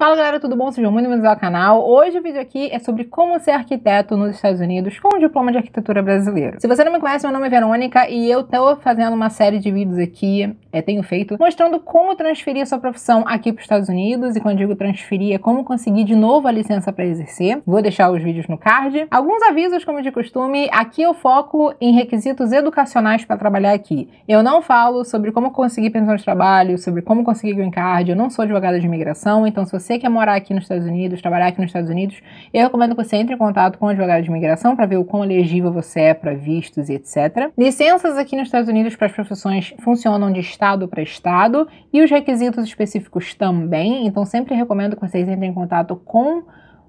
Fala galera, tudo bom? Sejam muito bem-vindos ao canal. Hoje o vídeo aqui é sobre como ser arquiteto nos Estados Unidos com o diploma de arquitetura brasileiro. Se você não me conhece, meu nome é Verônica e eu tô fazendo uma série de vídeos aqui, é, tenho feito, mostrando como transferir sua profissão aqui para os Estados Unidos e quando digo transferir é como conseguir de novo a licença para exercer. Vou deixar os vídeos no card. Alguns avisos, como de costume, aqui eu foco em requisitos educacionais para trabalhar aqui. Eu não falo sobre como conseguir pensão de trabalho, sobre como conseguir green card, eu não sou advogada de imigração, então se você você quer morar aqui nos Estados Unidos, trabalhar aqui nos Estados Unidos, eu recomendo que você entre em contato com o um advogado de imigração para ver o quão elegível você é para vistos e etc. Licenças aqui nos Estados Unidos para as profissões funcionam de estado para estado e os requisitos específicos também, então sempre recomendo que vocês entrem em contato com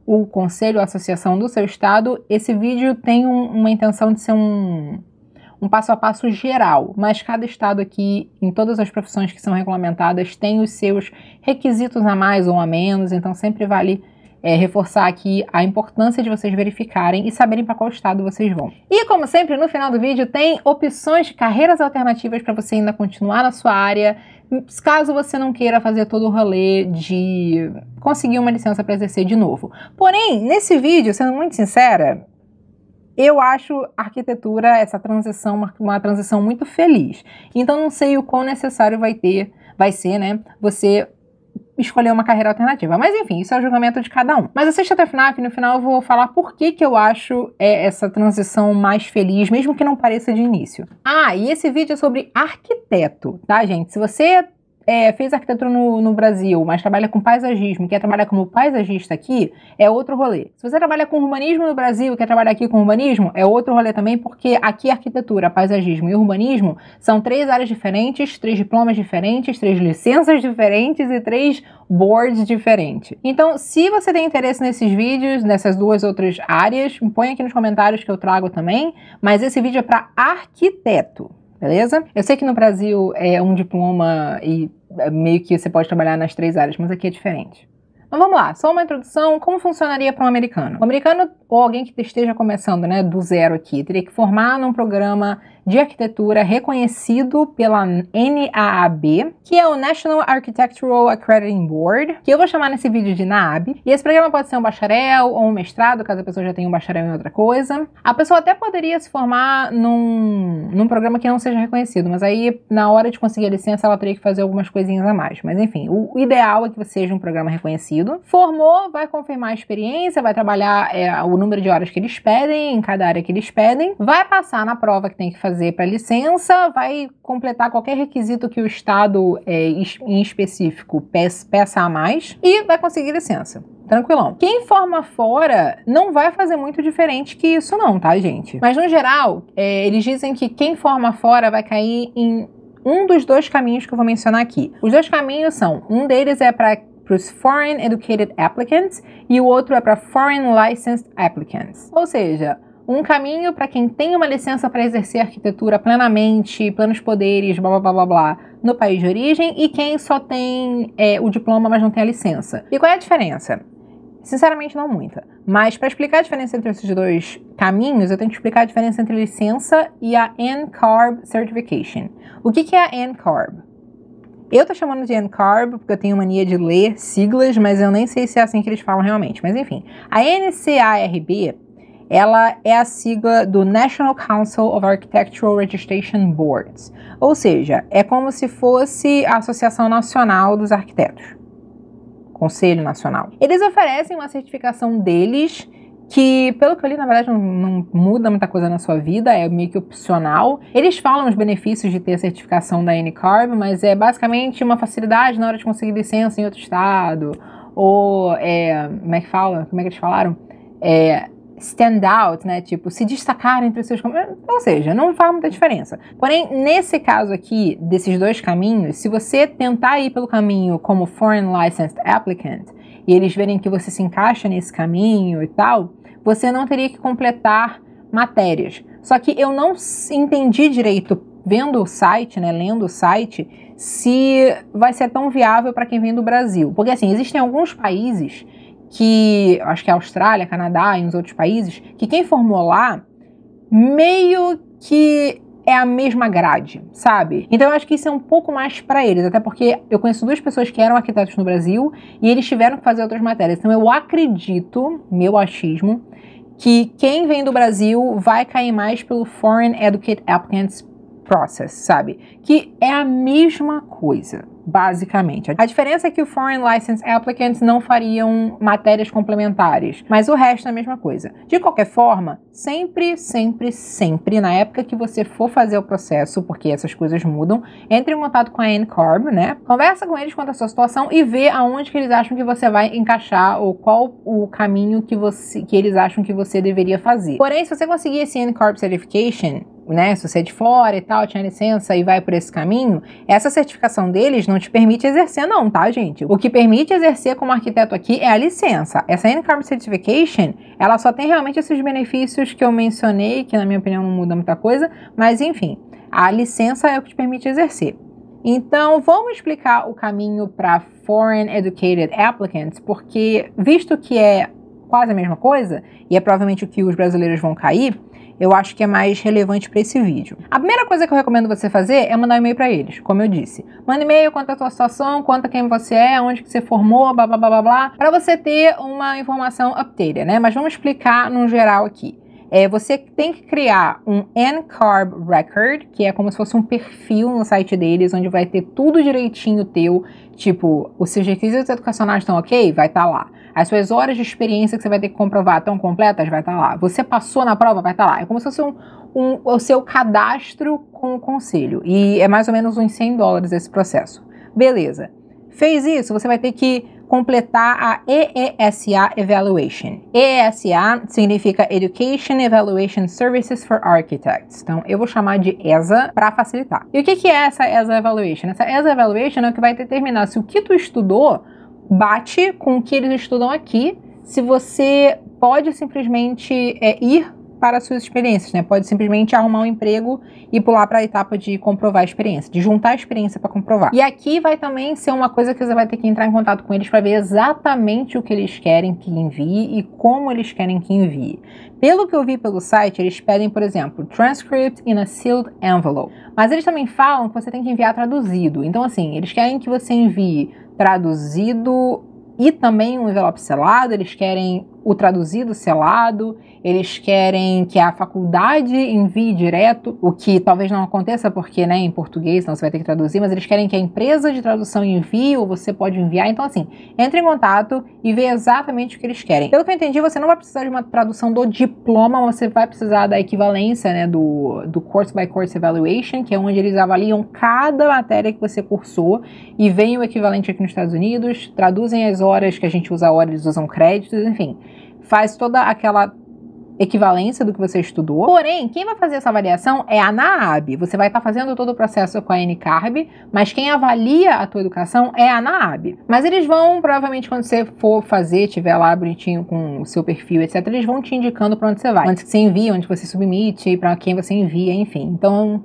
o conselho, a associação do seu estado. Esse vídeo tem um, uma intenção de ser um um passo a passo geral, mas cada estado aqui, em todas as profissões que são regulamentadas, tem os seus requisitos a mais ou a menos, então sempre vale é, reforçar aqui a importância de vocês verificarem e saberem para qual estado vocês vão. E como sempre, no final do vídeo tem opções de carreiras alternativas para você ainda continuar na sua área, caso você não queira fazer todo o rolê de conseguir uma licença para exercer de novo. Porém, nesse vídeo, sendo muito sincera, eu acho a arquitetura, essa transição, uma, uma, transição muito feliz. Então não sei o quão necessário vai ter, vai ser, né? Você escolher uma carreira alternativa. Mas enfim, isso é o julgamento de cada um. Mas assista até o final, que no final eu vou falar por que, que eu acho é, essa transição mais feliz, mesmo que não pareça de início. Ah, e esse vídeo é sobre arquiteto, tá, gente? Se você é, fez arquitetura no, no, Brasil, mas trabalha com paisagismo, quer trabalhar como paisagista aqui, é outro rolê. Se você trabalha com urbanismo no Brasil, quer trabalhar aqui com urbanismo, é outro rolê também, porque aqui arquitetura, paisagismo e urbanismo são três áreas diferentes, três diplomas diferentes, três licenças diferentes e três boards diferentes. Então, se você tem interesse nesses vídeos, nessas duas outras áreas, põe aqui nos comentários que eu trago também, mas esse vídeo é para arquiteto beleza? Eu sei que no Brasil é um diploma e é, meio que você pode trabalhar nas três áreas, mas aqui é diferente. então vamos lá, só uma introdução, como funcionaria para um americano? O americano, ou alguém que esteja começando né, do zero aqui, teria que formar num programa de arquitetura reconhecido pela NAAB, que é o National Architectural Accrediting Board, que eu vou chamar nesse vídeo de NAAB. E esse programa pode ser um bacharel ou um mestrado, caso a pessoa já tenha um bacharel em outra coisa. A pessoa até poderia se formar num, num programa que não seja reconhecido, mas aí na hora de conseguir a licença ela teria que fazer algumas coisinhas a mais. Mas enfim, o ideal é que você seja um programa reconhecido. Formou, vai confirmar a experiência, vai trabalhar é, o número de horas que eles pedem, em cada área que eles pedem, vai passar na prova que tem que fazer fazer para licença, vai completar qualquer requisito que o Estado é, em específico peça a mais e vai conseguir licença tranquilão. Quem forma fora não vai fazer muito diferente que isso, não, tá, gente? Mas no geral, é, eles dizem que quem forma fora vai cair em um dos dois caminhos que eu vou mencionar aqui. Os dois caminhos são: um deles é para para os Foreign Educated Applicants e o outro é para Foreign Licensed Applicants. Ou seja, um caminho para quem tem uma licença para exercer arquitetura plenamente, planos poderes, blá blá blá blá blá, no país de origem e quem só tem é, o diploma, mas não tem a licença. E qual é a diferença? Sinceramente, não muita. Mas para explicar a diferença entre esses dois caminhos, eu tenho que explicar a diferença entre licença e a NCARB Certification. O que, que é a NCARB? Eu tô chamando de NCARB porque eu tenho mania de ler siglas, mas eu nem sei se é assim que eles falam realmente. Mas enfim, a NCARB ela é a sigla do National Council of Architectural Registration Boards, ou seja, é como se fosse a Associação Nacional dos Arquitetos, Conselho Nacional. Eles oferecem uma certificação deles que, pelo que eu li, na verdade não, não, muda muita coisa na sua vida, é meio que opcional. Eles falam os benefícios de ter a certificação da NCARB, mas é basicamente uma facilidade na hora de conseguir licença em outro estado, ou é, como é que fala? Como é que eles falaram? É, stand out, né? Tipo, se destacar entre os seus Ou seja, não faz muita diferença. Porém, nesse caso aqui, desses dois caminhos, se você tentar ir pelo caminho como Foreign Licensed Applicant, e eles verem que você se encaixa nesse caminho e tal, você não teria que completar matérias. Só que eu não entendi direito vendo o site, né, lendo o site, se vai ser tão viável para quem vem do Brasil. Porque assim, existem alguns países que acho que é a Austrália, Canadá e uns outros países, que quem formou lá meio que é a mesma grade, sabe? Então eu acho que isso é um pouco mais para eles, até porque eu conheço duas pessoas que eram arquitetos no Brasil e eles tiveram que fazer outras matérias. Então eu acredito, meu achismo, que quem vem do Brasil vai cair mais pelo Foreign Educate Applicants Process, sabe? Que é a mesma coisa basicamente. A diferença é que o Foreign License Applicants não fariam matérias complementares, mas o resto é a mesma coisa. De qualquer forma, sempre, sempre, sempre, na época que você for fazer o processo, porque essas coisas mudam, entre em contato com a NCARB, né? Conversa com eles quanto à sua situação e vê aonde que eles acham que você vai encaixar ou qual o caminho que, você, que eles acham que você deveria fazer. Porém, se você conseguir esse NCARB Certification, né, se você é de fora e tal, tinha licença e vai por esse caminho, essa certificação deles não te permite exercer não, tá, gente? O que permite exercer como arquiteto aqui é a licença. Essa NCARB Certification, ela só tem realmente esses benefícios que eu mencionei, que na minha opinião não muda muita coisa, mas enfim, a licença é o que te permite exercer. Então, vamos explicar o caminho para Foreign Educated Applicants, porque visto que é quase a mesma coisa, e é provavelmente o que os brasileiros vão cair, eu acho que é mais relevante para esse vídeo. A primeira coisa que eu recomendo você fazer é mandar um e-mail para eles, como eu disse. Manda e-mail, conta a sua situação, conta quem você é, onde que você formou, blá blá blá blá blá, para você ter uma informação updated, né? Mas vamos explicar no geral aqui. É, você tem que criar um NCARB Record, que é como se fosse um perfil no site deles, onde vai ter tudo direitinho teu, tipo, os seus requisitos educacionais estão ok? Vai estar tá lá. As suas horas de experiência que você vai ter que comprovar estão completas? Vai estar tá lá. Você passou na prova? Vai estar tá lá. É como se fosse um, um, o seu cadastro com o conselho. E é mais ou menos uns 100 dólares esse processo. Beleza. Fez isso, você vai ter que completar a EESA Evaluation. EESA significa Education Evaluation Services for Architects. Então, eu vou chamar de ESA para facilitar. E o que é essa ESA Evaluation? Essa ESA Evaluation é o que vai determinar se o que tu estudou bate com o que eles estudam aqui, se você pode simplesmente é, ir para suas experiências, né? Pode simplesmente arrumar um emprego e pular para a etapa de comprovar a experiência, de juntar a experiência para comprovar. E aqui vai também ser uma coisa que você vai ter que entrar em contato com eles para ver exatamente o que eles querem que envie e como eles querem que envie. Pelo que eu vi pelo site, eles pedem, por exemplo, transcript in a sealed envelope. Mas eles também falam que você tem que enviar traduzido. Então, assim, eles querem que você envie traduzido e também um envelope selado, eles querem o traduzido selado, eles querem que a faculdade envie direto, o que talvez não aconteça porque, né, em português, você vai ter que traduzir, mas eles querem que a empresa de tradução envie ou você pode enviar. Então, assim, entre em contato e vê exatamente o que eles querem. Pelo que eu entendi, você não vai precisar de uma tradução do diploma, você vai precisar da equivalência, né, do, do Course by Course Evaluation, que é onde eles avaliam cada matéria que você cursou e vem o equivalente aqui nos Estados Unidos, traduzem as horas que a gente usa horas, eles usam créditos, enfim faz toda aquela equivalência do que você estudou. Porém, quem vai fazer essa avaliação é a NAAB. Você vai estar tá fazendo todo o processo com a NCARB, mas quem avalia a tua educação é a NAAB. Mas eles vão, provavelmente, quando você for fazer, tiver lá bonitinho com o seu perfil, etc., eles vão te indicando para onde você vai. Onde você envia, onde você submite, para quem você envia, enfim. Então,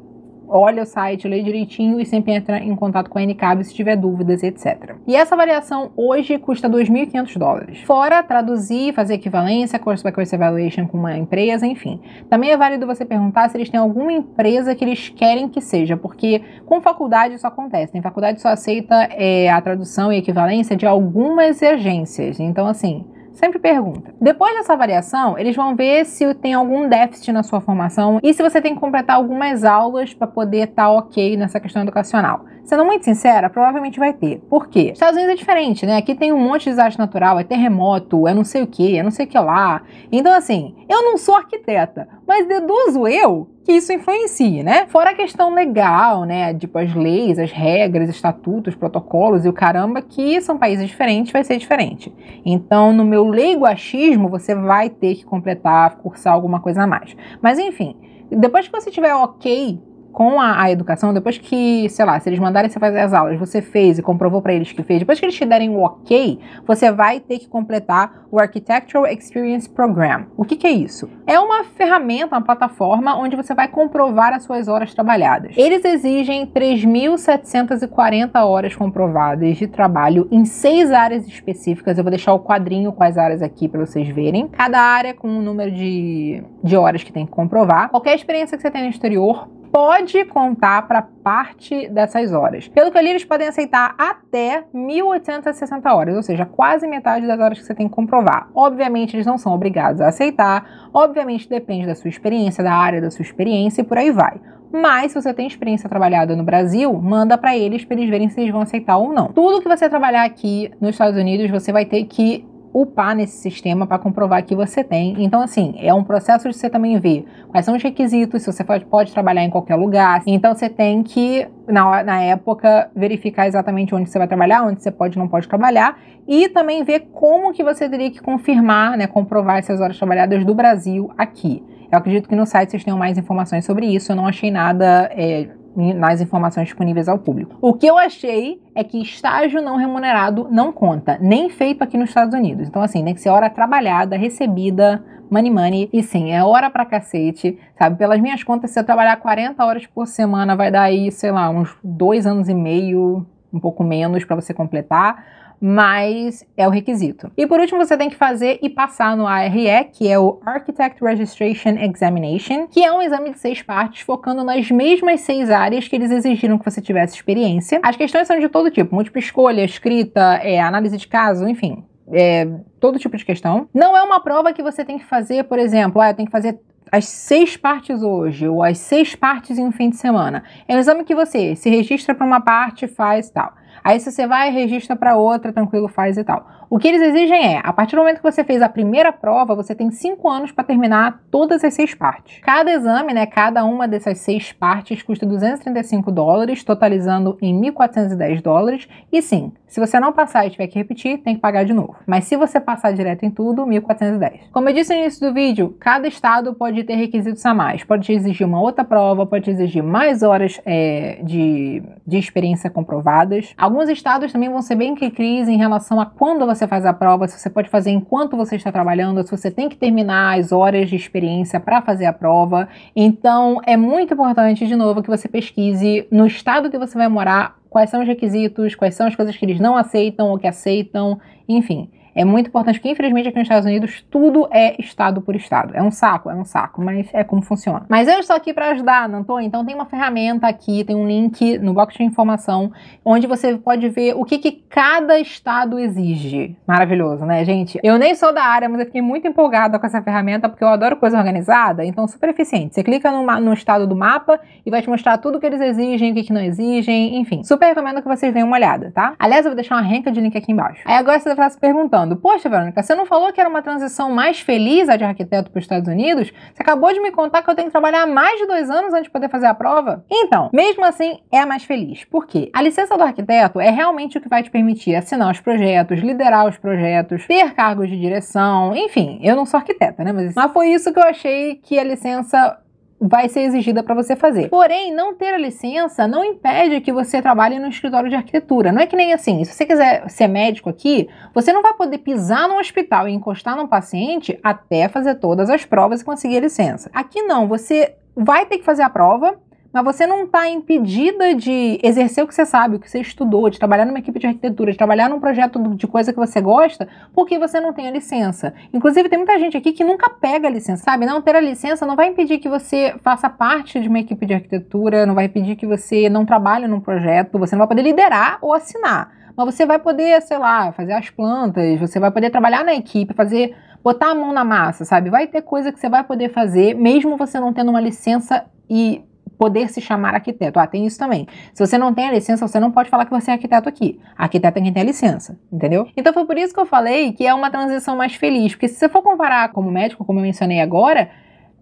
olha o site, lê direitinho e sempre entra em contato com a NCAB se tiver dúvidas, etc. E essa variação hoje custa 2.500 dólares. Fora traduzir, fazer equivalência, course by course evaluation com uma empresa, enfim. Também é válido você perguntar se eles têm alguma empresa que eles querem que seja, porque com faculdade isso acontece. Tem faculdade só aceita é, a tradução e equivalência de algumas agências. Então, assim, Sempre pergunta. Depois dessa avaliação, eles vão ver se tem algum déficit na sua formação e se você tem que completar algumas aulas para poder estar tá ok nessa questão educacional. Sendo muito sincera, provavelmente vai ter. Por quê? Estados Unidos é diferente, né? Aqui tem um monte de desastre natural, é terremoto, é não sei o que, é não sei o que lá. Então, assim, eu não sou arquiteta, mas deduzo eu que isso influencie, né? Fora a questão legal, né? Tipo, as leis, as regras, estatutos, protocolos e o caramba, que são países diferentes, vai ser diferente. Então, no meu leigo achismo, você vai ter que completar, cursar alguma coisa a mais. Mas, enfim, depois que você tiver ok com a, a, educação, depois que, sei lá, se eles mandarem você fazer as aulas, você fez e comprovou para eles que fez, depois que eles te derem o ok, você vai ter que completar o Architectural Experience Program. O que, que é isso? É uma ferramenta, uma plataforma onde você vai comprovar as suas horas trabalhadas. Eles exigem 3.740 horas comprovadas de trabalho em seis áreas específicas. Eu vou deixar o quadrinho com as áreas aqui para vocês verem. Cada área com o um número de, de horas que tem que comprovar. Qualquer experiência que você tenha no exterior, pode contar para parte dessas horas. Pelo que eu li, eles podem aceitar até 1.860 horas, ou seja, quase metade das horas que você tem que comprovar. Obviamente, eles não são obrigados a aceitar, obviamente depende da sua experiência, da área da sua experiência e por aí vai. Mas se você tem experiência trabalhada no Brasil, manda para eles para eles verem se eles vão aceitar ou não. Tudo que você trabalhar aqui nos Estados Unidos, você vai ter que upar nesse sistema para comprovar que você tem. Então, assim, é um processo de você também ver quais são os requisitos, se você pode, pode trabalhar em qualquer lugar. Então, você tem que, na, na época, verificar exatamente onde você vai trabalhar, onde você pode e não pode trabalhar, e também ver como que você teria que confirmar, né, comprovar essas horas trabalhadas do Brasil aqui. Eu acredito que no site vocês tenham mais informações sobre isso. Eu não achei nada é, nas informações disponíveis ao público. O que eu achei é que estágio não remunerado não conta, nem feito aqui nos Estados Unidos. Então, assim, tem que ser hora trabalhada, recebida, money money. E sim, é hora pra cacete, sabe? Pelas minhas contas, se eu trabalhar 40 horas por semana, vai dar aí, sei lá, uns dois anos e meio, um pouco menos para você completar mas é o requisito. E por último, você tem que fazer e passar no ARE, que é o Architect Registration Examination, que é um exame de seis partes focando nas mesmas seis áreas que eles exigiram que você tivesse experiência. As questões são de todo tipo, múltipla escolha, escrita, é, análise de caso, enfim. É, todo tipo de questão. Não é uma prova que você tem que fazer, por exemplo, ah, eu tenho que fazer as seis partes hoje ou as seis partes em um fim de semana. É um exame que você se registra para uma parte, faz tal. Aí se você vai, registra para outra, tranquilo, faz e tal. O que eles exigem é, a partir do momento que você fez a primeira prova, você tem cinco anos para terminar todas as seis partes. Cada exame, né, cada uma dessas seis partes custa 235 dólares, totalizando em 1.410 dólares. E sim, se você não passar e tiver que repetir, tem que pagar de novo. Mas se você passar direto em tudo, 1.410. Como eu disse no início do vídeo, cada estado pode ter requisitos a mais. Pode te exigir uma outra prova, pode te exigir mais horas é, de, de experiência comprovadas. Alguns estados também vão ser bem que crise em relação a quando você você faz a prova, se você pode fazer enquanto você está trabalhando, se você tem que terminar as horas de experiência para fazer a prova. Então, é muito importante, de novo, que você pesquise no estado que você vai morar quais são os requisitos, quais são as coisas que eles não aceitam ou que aceitam, enfim. É muito importante, porque infelizmente aqui nos Estados Unidos tudo é estado por estado. É um saco, é um saco, mas é como funciona. Mas eu estou aqui para ajudar, não tô? Então tem uma ferramenta aqui, tem um link no box de informação, onde você pode ver o que, que cada estado exige. Maravilhoso, né, gente? Eu nem sou da área, mas eu fiquei muito empolgada com essa ferramenta, porque eu adoro coisa organizada, então super eficiente. Você clica no, no estado do mapa e vai te mostrar tudo que eles exigem, o que, que não exigem, enfim. Super recomendo que vocês deem uma olhada, tá? Aliás, eu vou deixar uma renca de link aqui embaixo. Aí agora você vai estar se perguntando, falando: Poxa, Verônica, você não falou que era uma transição mais feliz a de arquiteto para os Estados Unidos? Você acabou de me contar que eu tenho que trabalhar mais de dois anos antes de poder fazer a prova? Então, mesmo assim, é a mais feliz. Por quê? A licença do arquiteto é realmente o que vai te permitir assinar os projetos, liderar os projetos, ter cargos de direção, enfim, eu não sou arquiteta, né? Mas, mas foi isso que eu achei que a licença vai ser exigida para você fazer. Porém, não ter a licença não impede que você trabalhe no escritório de arquitetura. Não é que nem assim, se você quiser ser médico aqui, você não vai poder pisar num hospital e encostar num paciente até fazer todas as provas e conseguir a licença. Aqui não, você vai ter que fazer a prova, mas você não está impedida de exercer o que você sabe, o que você estudou, de trabalhar numa equipe de arquitetura, de trabalhar num projeto de coisa que você gosta, porque você não tem a licença. Inclusive, tem muita gente aqui que nunca pega a licença, sabe? Não ter a licença não vai impedir que você faça parte de uma equipe de arquitetura, não vai impedir que você não trabalhe num projeto, você não vai poder liderar ou assinar. Mas você vai poder, sei lá, fazer as plantas, você vai poder trabalhar na equipe, fazer botar a mão na massa, sabe? Vai ter coisa que você vai poder fazer, mesmo você não tendo uma licença e poder se chamar arquiteto. Ah, tem isso também. Se você não tem a licença, você não pode falar que você é arquiteto aqui. Arquiteto é quem tem a licença, entendeu? Então foi por isso que eu falei que é uma transição mais feliz, porque se você for comparar como médico, como eu mencionei agora,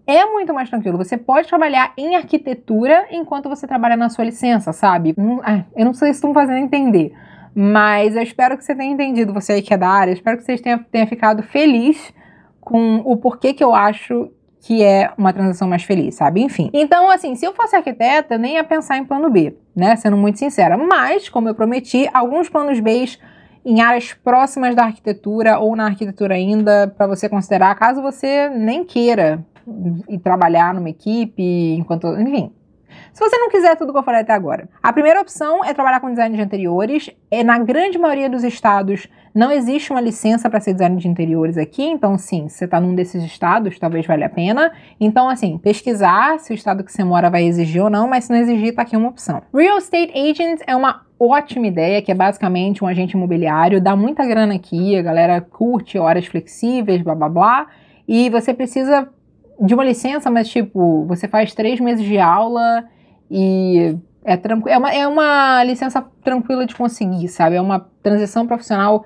é muito mais tranquilo. Você pode trabalhar em arquitetura enquanto você trabalha na sua licença, sabe? ah, eu não sei se estão fazendo entender, mas eu espero que você tenha entendido, você aí que é da área, eu espero que você tenha tenha ficado feliz com o porquê que eu acho que é uma transação mais feliz, sabe? Enfim. Então, assim, se eu fosse arquiteta, nem ia pensar em plano B, né? Sendo muito sincera. Mas, como eu prometi, alguns planos Bs em áreas próximas da arquitetura ou na arquitetura ainda, para você considerar, caso você nem queira e trabalhar numa equipe, enquanto, enfim, se você não quiser tudo que eu falei até agora, a primeira opção é trabalhar com design de interiores. É, na grande maioria dos estados não existe uma licença para ser design de interiores aqui, então sim, se você está num desses estados, talvez valha a pena. Então, assim, pesquisar se o estado que você mora vai exigir ou não, mas se não exigir, está aqui uma opção. Real Estate Agents é uma ótima ideia, que é basicamente um agente imobiliário, dá muita grana aqui, a galera curte horas flexíveis, blá blá blá. E você precisa de uma licença, mas tipo, você faz três meses de aula e é tranquilo. É uma, é uma licença tranquila de conseguir, sabe? É uma transição profissional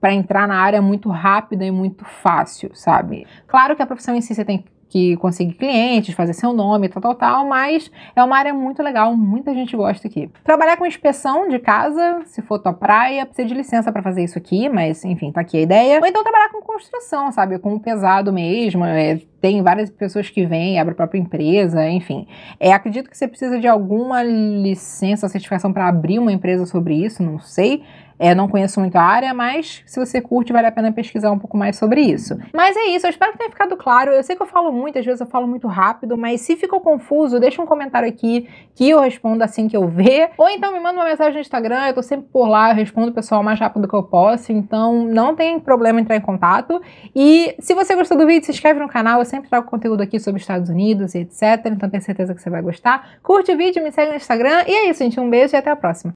para entrar na área muito rápida e muito fácil, sabe? Claro que a profissão em si você tem que conseguir clientes, fazer seu nome, tal, tal, tal, mas é uma área muito legal, muita gente gosta aqui. Trabalhar com inspeção de casa, se for tua praia, precisa de licença para fazer isso aqui, mas enfim, tá aqui a ideia. Ou então trabalhar com construção, sabe? Com pesado mesmo, é tem várias pessoas que vêm, abre a própria empresa, enfim. É, acredito que você precisa de alguma licença, certificação para abrir uma empresa sobre isso, não sei. É, não conheço muito a área, mas se você curte, vale a pena pesquisar um pouco mais sobre isso. Mas é isso, eu espero que tenha ficado claro. Eu sei que eu falo muito, às vezes eu falo muito rápido, mas se ficou confuso, deixa um comentário aqui que eu respondo assim que eu ver. Ou então me manda uma mensagem no Instagram, eu tô sempre por lá, eu respondo o pessoal o mais rápido que eu posso, então não tem problema entrar em contato. E se você gostou do vídeo, se inscreve no canal, sempre trago conteúdo aqui sobre Estados Unidos e etc. Então tenho certeza que você vai gostar. Curte o vídeo, me segue no Instagram. E é isso, gente. Um beijo e até a próxima.